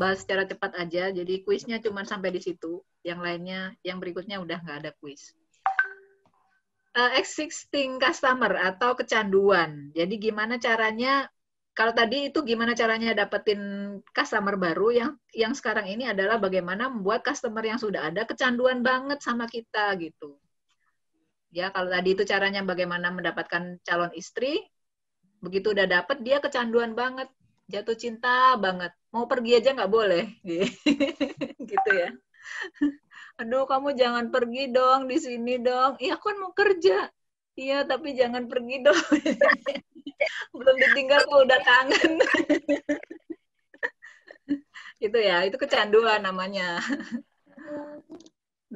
bahas secara cepat aja. Jadi kuisnya cuma sampai di situ. Yang lainnya, yang berikutnya udah nggak ada kuis. Uh, existing customer atau kecanduan. Jadi gimana caranya? Kalau tadi itu gimana caranya dapetin customer baru yang yang sekarang ini adalah bagaimana membuat customer yang sudah ada kecanduan banget sama kita gitu. Ya, kalau tadi itu caranya bagaimana mendapatkan calon istri, begitu udah dapet dia kecanduan banget jatuh cinta banget mau pergi aja nggak boleh gitu ya aduh kamu jangan pergi dong di sini dong iya aku kan mau kerja iya tapi jangan pergi dong belum ditinggal kok udah kangen gitu ya itu kecanduan namanya hmm.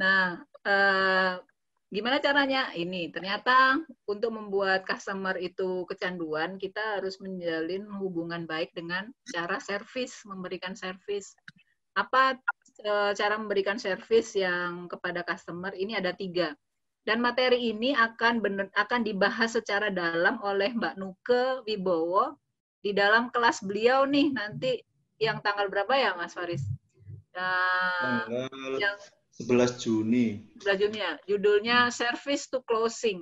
nah eh, gimana caranya ini ternyata untuk membuat customer itu kecanduan, kita harus menjalin hubungan baik dengan cara servis, memberikan servis. Apa eh, cara memberikan servis yang kepada customer? Ini ada tiga. Dan materi ini akan bener, akan dibahas secara dalam oleh Mbak Nuke Wibowo di dalam kelas beliau nih nanti yang tanggal berapa ya Mas Faris? Nah, tanggal eh, yang 11 Juni. 11 Juni ya. Judulnya Service to Closing.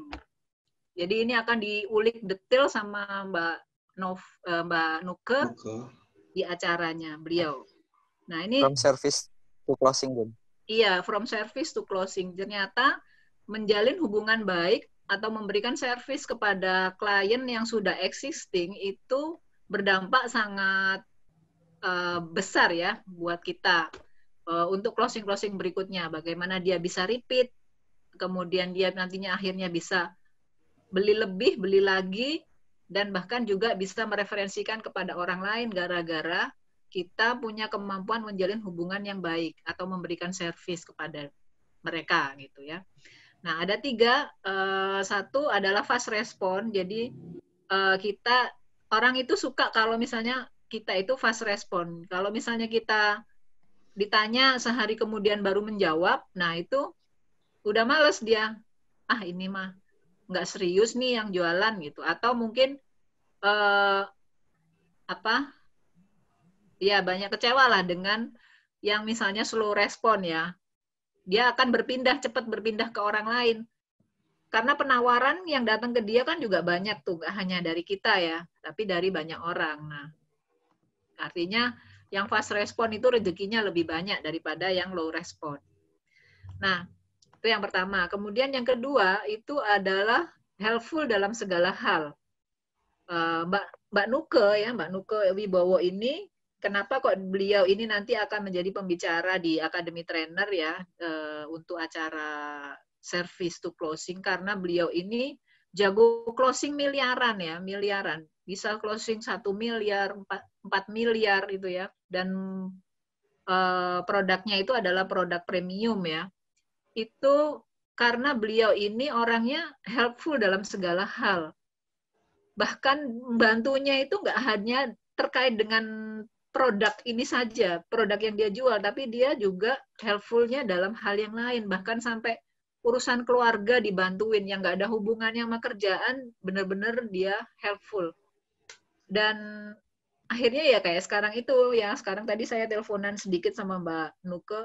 Jadi ini akan diulik detail sama Mbak Nov, eh, Mbak Nuke di acaranya beliau. Nah ini from service to closing Bun. Iya, from service to closing. Ternyata menjalin hubungan baik atau memberikan service kepada klien yang sudah existing itu berdampak sangat uh, besar ya buat kita uh, untuk closing closing berikutnya. Bagaimana dia bisa repeat, kemudian dia nantinya akhirnya bisa beli lebih, beli lagi, dan bahkan juga bisa mereferensikan kepada orang lain gara-gara kita punya kemampuan menjalin hubungan yang baik atau memberikan servis kepada mereka gitu ya. Nah ada tiga, eh, satu adalah fast respon, jadi eh, kita orang itu suka kalau misalnya kita itu fast respon. Kalau misalnya kita ditanya sehari kemudian baru menjawab, nah itu udah males dia. Ah ini mah nggak serius nih yang jualan gitu atau mungkin eh, apa ya banyak kecewa lah dengan yang misalnya slow respon ya dia akan berpindah cepat berpindah ke orang lain karena penawaran yang datang ke dia kan juga banyak tuh gak hanya dari kita ya tapi dari banyak orang nah artinya yang fast respon itu rezekinya lebih banyak daripada yang low respon nah itu yang pertama. Kemudian yang kedua itu adalah helpful dalam segala hal. Eh, Mbak Mbak Nuke ya, Mbak Nuke Wibowo ini kenapa kok beliau ini nanti akan menjadi pembicara di Akademi Trainer ya eh, untuk acara service to closing karena beliau ini jago closing miliaran ya, miliaran. Bisa closing satu miliar, empat miliar itu ya. Dan eh, produknya itu adalah produk premium ya itu karena beliau ini orangnya helpful dalam segala hal. Bahkan bantunya itu nggak hanya terkait dengan produk ini saja, produk yang dia jual, tapi dia juga helpfulnya dalam hal yang lain. Bahkan sampai urusan keluarga dibantuin yang nggak ada hubungannya sama kerjaan, benar-benar dia helpful. Dan akhirnya ya kayak sekarang itu, ya sekarang tadi saya teleponan sedikit sama Mbak Nuke,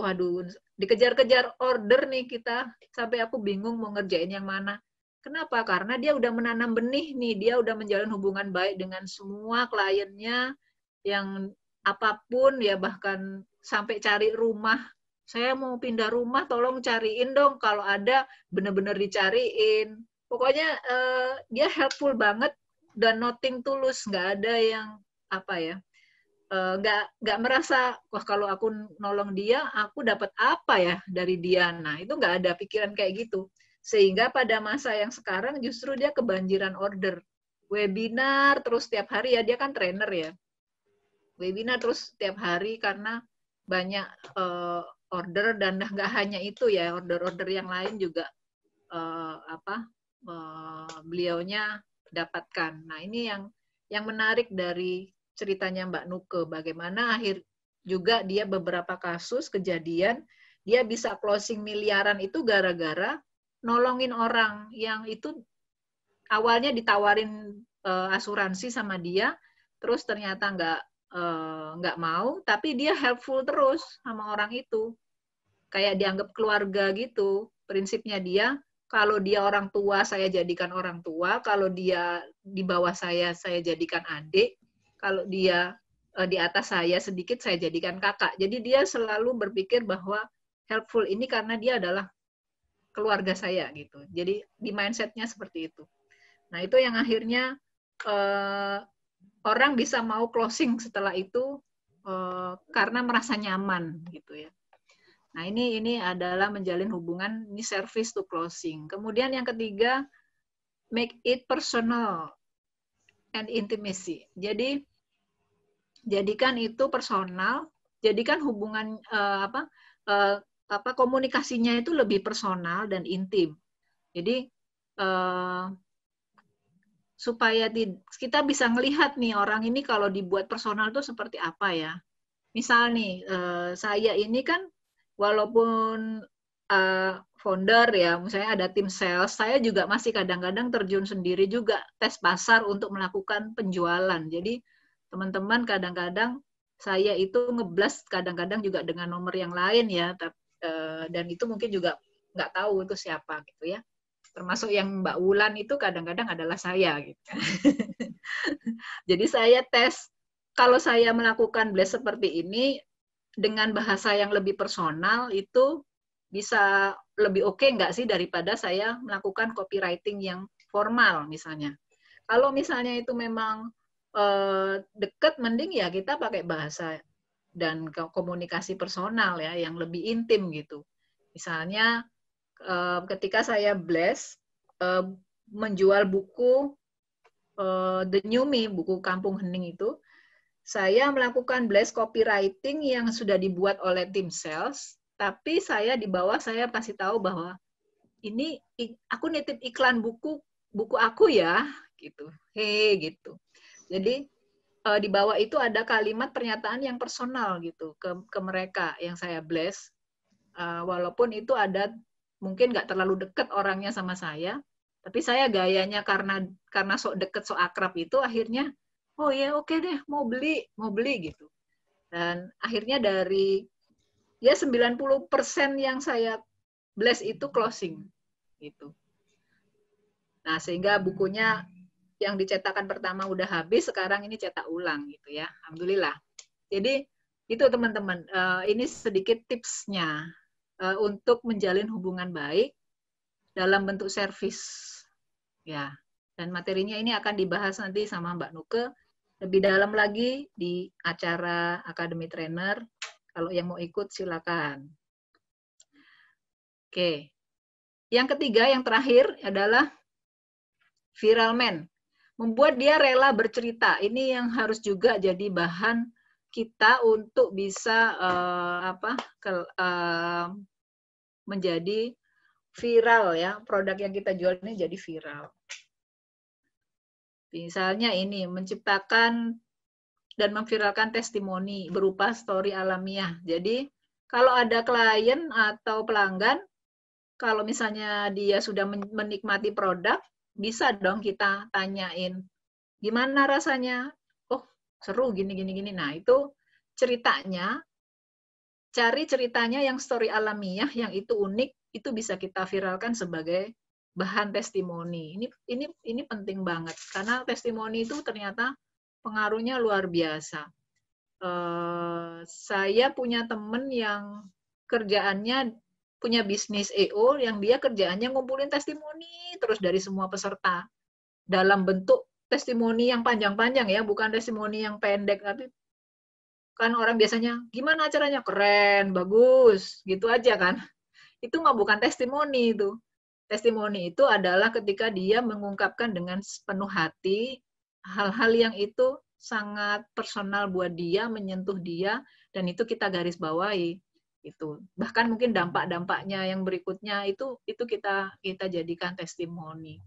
waduh dikejar-kejar order nih kita sampai aku bingung mau ngerjain yang mana kenapa karena dia udah menanam benih nih dia udah menjalin hubungan baik dengan semua kliennya yang apapun ya bahkan sampai cari rumah saya mau pindah rumah tolong cariin dong kalau ada bener-bener dicariin pokoknya uh, dia helpful banget dan nothing tulus nggak ada yang apa ya Eh, nggak uh, nggak merasa wah kalau aku nolong dia aku dapat apa ya dari dia nah itu nggak ada pikiran kayak gitu sehingga pada masa yang sekarang justru dia kebanjiran order webinar terus tiap hari ya dia kan trainer ya webinar terus tiap hari karena banyak uh, order dan nggak hanya itu ya order-order yang lain juga uh, apa uh, beliaunya dapatkan nah ini yang yang menarik dari ceritanya Mbak Nuke bagaimana akhir juga dia beberapa kasus kejadian dia bisa closing miliaran itu gara-gara nolongin orang yang itu awalnya ditawarin uh, asuransi sama dia terus ternyata nggak eh, nggak uh, mau tapi dia helpful terus sama orang itu kayak dianggap keluarga gitu prinsipnya dia kalau dia orang tua saya jadikan orang tua kalau dia di bawah saya saya jadikan adik kalau dia uh, di atas saya sedikit saya jadikan kakak. Jadi dia selalu berpikir bahwa helpful ini karena dia adalah keluarga saya gitu. Jadi di mindsetnya seperti itu. Nah itu yang akhirnya uh, orang bisa mau closing setelah itu uh, karena merasa nyaman gitu ya. Nah, ini ini adalah menjalin hubungan ini service to closing. Kemudian yang ketiga make it personal and intimacy. Jadi jadikan itu personal, jadikan hubungan uh, apa uh, apa komunikasinya itu lebih personal dan intim. Jadi uh, supaya di, kita bisa melihat nih orang ini kalau dibuat personal tuh seperti apa ya. Misal nih uh, saya ini kan walaupun uh, founder ya, misalnya ada tim sales, saya juga masih kadang-kadang terjun sendiri juga tes pasar untuk melakukan penjualan. Jadi teman-teman kadang-kadang saya itu ngeblas kadang-kadang juga dengan nomor yang lain ya eh, dan itu mungkin juga nggak tahu itu siapa gitu ya termasuk yang Mbak Wulan itu kadang-kadang adalah saya gitu. Jadi saya tes kalau saya melakukan blast seperti ini dengan bahasa yang lebih personal itu bisa lebih oke okay nggak sih daripada saya melakukan copywriting yang formal misalnya. Kalau misalnya itu memang Eh, dekat mending ya kita pakai bahasa dan komunikasi personal ya yang lebih intim gitu. Misalnya eh, ketika saya bless eh, menjual buku The New Me, buku Kampung Hening itu, saya melakukan bless copywriting yang sudah dibuat oleh tim sales, tapi saya di bawah saya kasih tahu bahwa ini aku nitip iklan buku buku aku ya gitu. hehe gitu. Jadi uh, di bawah itu ada kalimat pernyataan yang personal gitu ke ke mereka yang saya bless. Uh, walaupun itu ada mungkin nggak terlalu deket orangnya sama saya, tapi saya gayanya karena karena sok deket sok akrab itu akhirnya oh ya oke okay deh mau beli mau beli gitu. Dan akhirnya dari ya 90% yang saya bless itu closing gitu. Nah, sehingga bukunya yang dicetakan pertama udah habis, sekarang ini cetak ulang gitu ya. Alhamdulillah. Jadi itu teman-teman, uh, ini sedikit tipsnya uh, untuk menjalin hubungan baik dalam bentuk servis. Ya. Dan materinya ini akan dibahas nanti sama Mbak Nuke lebih dalam lagi di acara Akademi Trainer. Kalau yang mau ikut silakan. Oke. Yang ketiga, yang terakhir adalah viral man membuat dia rela bercerita. Ini yang harus juga jadi bahan kita untuk bisa uh, apa ke, uh, eh, menjadi viral ya produk yang kita jual ini jadi viral. Misalnya ini menciptakan dan memviralkan testimoni berupa story alamiah. Jadi kalau ada klien atau pelanggan, kalau misalnya dia sudah menikmati produk, bisa dong kita tanyain gimana rasanya oh seru gini gini gini nah itu ceritanya cari ceritanya yang story alamiah yang itu unik itu bisa kita viralkan sebagai bahan testimoni ini ini ini penting banget karena testimoni itu ternyata pengaruhnya luar biasa uh, saya punya temen yang kerjaannya punya bisnis EO yang dia kerjaannya ngumpulin testimoni terus dari semua peserta dalam bentuk testimoni yang panjang-panjang ya, bukan testimoni yang pendek tapi kan orang biasanya gimana acaranya keren, bagus, gitu aja kan. Itu mah bukan testimoni itu. Testimoni itu adalah ketika dia mengungkapkan dengan sepenuh hati hal-hal yang itu sangat personal buat dia, menyentuh dia dan itu kita garis bawahi itu bahkan mungkin dampak-dampaknya yang berikutnya itu itu kita kita jadikan testimoni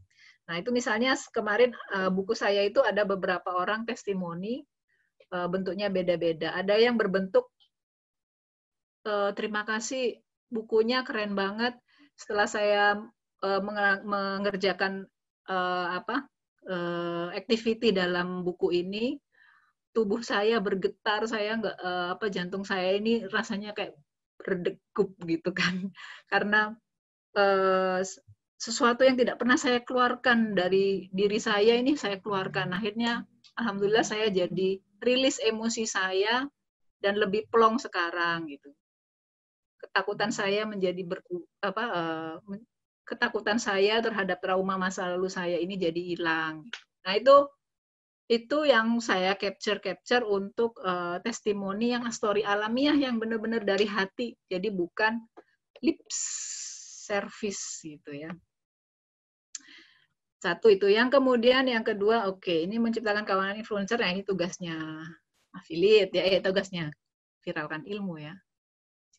nah itu misalnya kemarin uh, buku saya itu ada beberapa orang testimoni uh, bentuknya beda-beda ada yang berbentuk uh, terima kasih bukunya keren banget setelah saya uh, mengerjakan uh, apa uh, activity dalam buku ini tubuh saya bergetar saya nggak uh, apa jantung saya ini rasanya kayak berdegup gitu kan karena eh, sesuatu yang tidak pernah saya keluarkan dari diri saya ini saya keluarkan akhirnya alhamdulillah saya jadi rilis emosi saya dan lebih plong sekarang gitu ketakutan saya menjadi ber, apa eh, ketakutan saya terhadap trauma masa lalu saya ini jadi hilang nah itu itu yang saya capture-capture untuk uh, testimoni yang story alamiah yang benar-benar dari hati. Jadi bukan lip service gitu ya. Satu itu. Yang kemudian yang kedua, oke, okay, ini menciptakan kawanan influencer yang ini tugasnya affiliate ya, eh, tugasnya viralkan ilmu ya.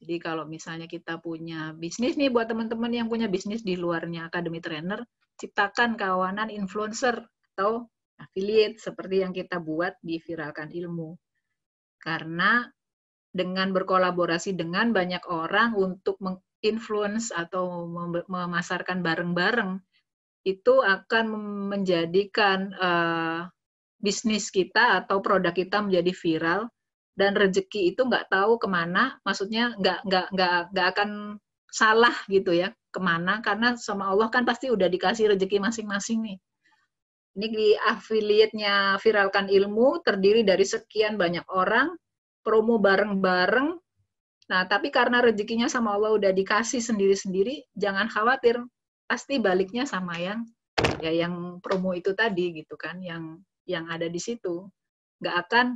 Jadi kalau misalnya kita punya bisnis nih buat teman-teman yang punya bisnis di luarnya Academy Trainer, ciptakan kawanan influencer atau affiliate seperti yang kita buat di viralkan ilmu. Karena dengan berkolaborasi dengan banyak orang untuk menginfluence atau memasarkan bareng-bareng itu akan menjadikan uh, bisnis kita atau produk kita menjadi viral dan rezeki itu nggak tahu kemana, maksudnya nggak nggak nggak nggak akan salah gitu ya kemana karena sama Allah kan pasti udah dikasih rezeki masing-masing nih ini di affiliate-nya Viralkan Ilmu terdiri dari sekian banyak orang, promo bareng-bareng. Nah, tapi karena rezekinya sama Allah udah dikasih sendiri-sendiri, jangan khawatir, pasti baliknya sama yang ya yang promo itu tadi gitu kan, yang yang ada di situ. Nggak akan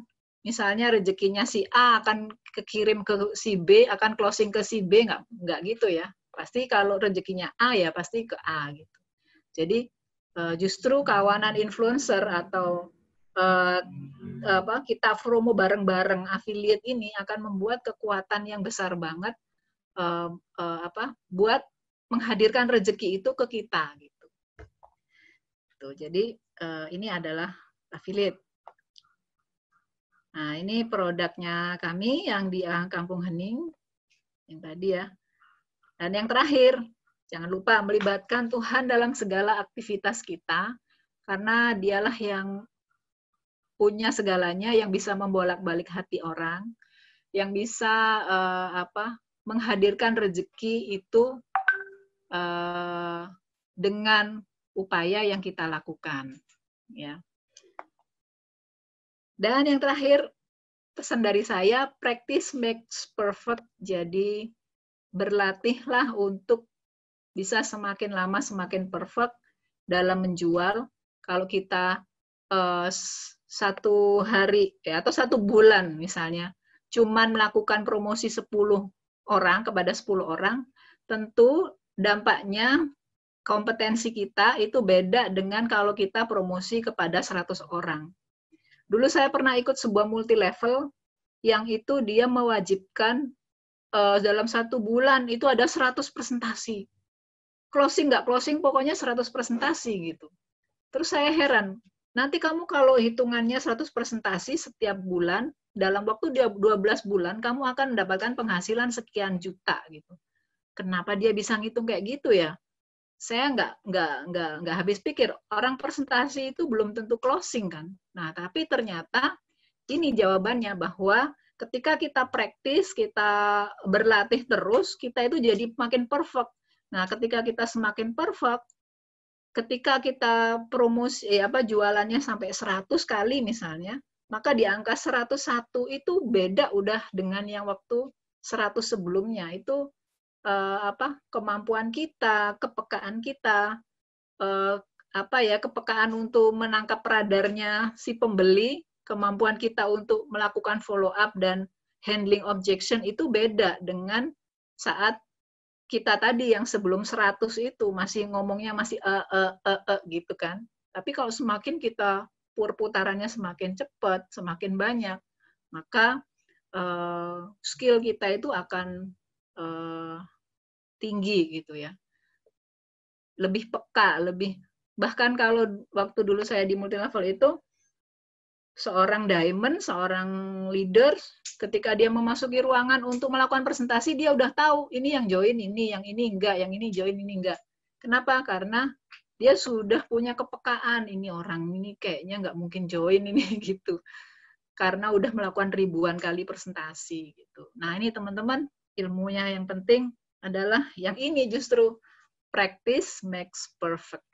misalnya rezekinya si A akan kekirim ke si B, akan closing ke si B, nggak, nggak gitu ya. Pasti kalau rezekinya A ya pasti ke A gitu. Jadi Eh, justru kawanan influencer atau uh, apa kita promo bareng-bareng affiliate ini akan membuat kekuatan yang besar banget uh, uh, apa buat menghadirkan rezeki itu ke kita gitu. Tuh, jadi uh, ini adalah affiliate. Nah, ini produknya kami yang di Kampung Hening yang tadi ya. Dan yang terakhir, Jangan lupa melibatkan Tuhan dalam segala aktivitas kita, karena dialah yang punya segalanya, yang bisa membolak-balik hati orang, yang bisa uh, apa menghadirkan rezeki itu uh, dengan upaya yang kita lakukan, ya. Dan yang terakhir pesan dari saya, practice makes perfect. Jadi berlatihlah untuk bisa semakin lama semakin perfect dalam menjual kalau kita uh, satu hari ya, atau satu bulan misalnya cuman melakukan promosi 10 orang kepada 10 orang tentu dampaknya kompetensi kita itu beda dengan kalau kita promosi kepada 100 orang. Dulu saya pernah ikut sebuah multi level yang itu dia mewajibkan uh, dalam satu bulan itu ada 100 presentasi closing nggak closing pokoknya 100 presentasi gitu. Terus saya heran, nanti kamu kalau hitungannya 100 presentasi setiap bulan, dalam waktu 12 bulan kamu akan mendapatkan penghasilan sekian juta gitu. Kenapa dia bisa ngitung kayak gitu ya? Saya nggak nggak nggak nggak habis pikir orang presentasi itu belum tentu closing kan. Nah tapi ternyata ini jawabannya bahwa ketika kita praktis kita berlatih terus kita itu jadi makin perfect Nah, ketika kita semakin perfect, ketika kita promosi eh, apa jualannya sampai 100 kali misalnya, maka di angka 101 itu beda udah dengan yang waktu 100 sebelumnya. Itu eh, apa? kemampuan kita, kepekaan kita, eh, apa ya, kepekaan untuk menangkap radarnya si pembeli, kemampuan kita untuk melakukan follow up dan handling objection itu beda dengan saat kita tadi yang sebelum 100 itu masih ngomongnya masih e, e, e, e gitu kan. Tapi kalau semakin kita putarannya semakin cepat, semakin banyak, maka uh, skill kita itu akan uh, tinggi gitu ya. Lebih peka, lebih bahkan kalau waktu dulu saya di multilevel itu seorang diamond, seorang leader, ketika dia memasuki ruangan untuk melakukan presentasi, dia udah tahu ini yang join ini, yang ini enggak, yang ini join ini enggak. Kenapa? Karena dia sudah punya kepekaan ini orang ini kayaknya enggak mungkin join ini gitu. Karena udah melakukan ribuan kali presentasi gitu. Nah ini teman-teman ilmunya yang penting adalah yang ini justru practice makes perfect.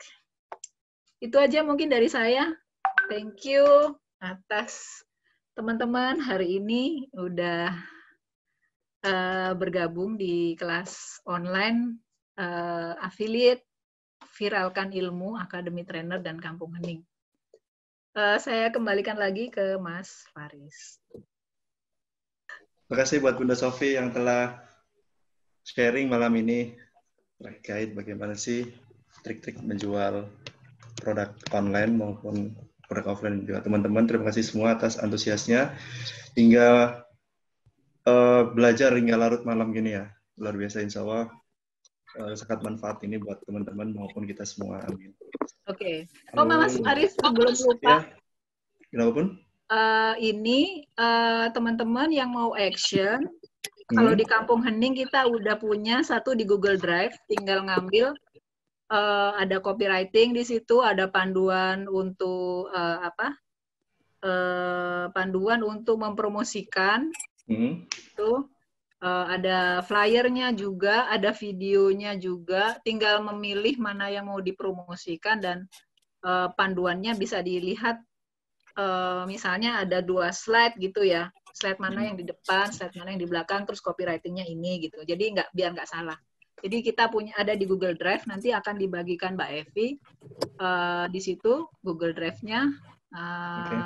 Itu aja mungkin dari saya. Thank you atas teman-teman hari ini udah uh, bergabung di kelas online uh, affiliate viralkan ilmu akademi trainer dan kampung hening. Uh, saya kembalikan lagi ke Mas Faris. Terima kasih buat Bunda Sofi yang telah sharing malam ini terkait bagaimana sih trik-trik menjual produk online maupun produk offline juga teman-teman terima kasih semua atas antusiasnya hingga uh, eh, belajar hingga larut malam gini ya luar biasa insya Allah uh, eh, sangat manfaat ini buat teman-teman maupun kita semua amin oke okay. oh Mas Aris oh, belum lupa ya. kenapa pun uh, ini teman-teman uh, yang mau action kalau hmm. di Kampung Hening kita udah punya satu di Google Drive, tinggal ngambil uh, ada copywriting di situ, ada panduan untuk uh, apa? Uh, panduan untuk mempromosikan hmm. itu uh, ada flyernya juga, ada videonya juga. Tinggal memilih mana yang mau dipromosikan dan uh, panduannya bisa dilihat. Uh, misalnya ada dua slide gitu ya, slide mana hmm. yang di depan, slide mana yang di belakang, terus copywritingnya ini gitu. Jadi nggak biar nggak salah. Jadi kita punya ada di Google Drive nanti akan dibagikan Mbak Evi uh, di situ Google Drive-nya. Uh, eh, okay.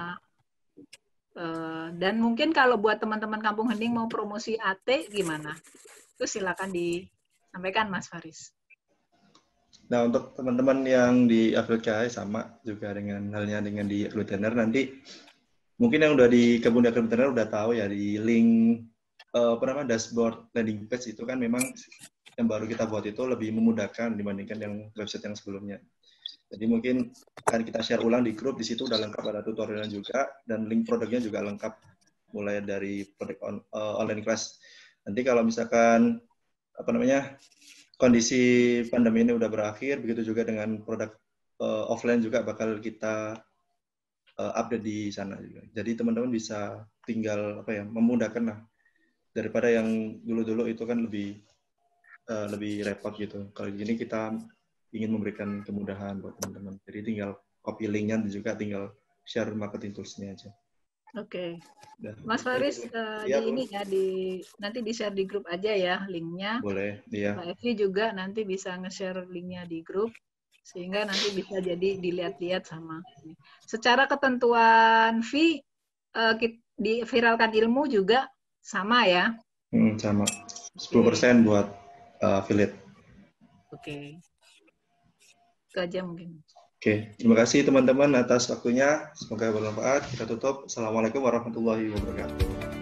Eh, dan mungkin kalau buat teman-teman Kampung Hening mau promosi AT gimana? Itu silakan disampaikan Mas Faris. Nah untuk teman-teman yang di Cahaya sama juga dengan halnya dengan di Lutener nanti mungkin yang udah di Kebun Lutener udah tahu ya di link uh, apa namanya dashboard landing page itu kan memang yang baru kita buat itu lebih memudahkan dibandingkan yang website yang sebelumnya. Jadi mungkin akan kita share ulang di grup, di situ udah lengkap ada tutorialnya juga, dan link produknya juga lengkap, mulai dari produk on, uh, online class. Nanti kalau misalkan, apa namanya, kondisi pandemi ini udah berakhir, begitu juga dengan produk uh, offline juga bakal kita uh, update di sana juga. Jadi teman-teman bisa tinggal, apa ya, memudahkan lah. Daripada yang dulu-dulu itu kan lebih Eh, lebih repot gitu. Kalau gini kita ingin memberikan kemudahan buat teman-teman. Jadi tinggal copy linknya dan juga tinggal share marketing toolsnya aja. Oke, okay. Mas Faris uh, ya, di iya, ini ya di nanti di share di grup aja ya linknya. Boleh, iya. Pak Evi juga nanti bisa nge-share link-nya di grup sehingga nanti bisa jadi dilihat-lihat sama. Secara ketentuan fee uh, di viralkan ilmu juga sama ya? Hmm, sama. 10% buat Eh, affiliate. Oke. Okay. Itu aja mungkin. Oke, okay. terima kasih teman-teman atas waktunya. Semoga bermanfaat. Kita tutup. Assalamualaikum warahmatullahi wabarakatuh.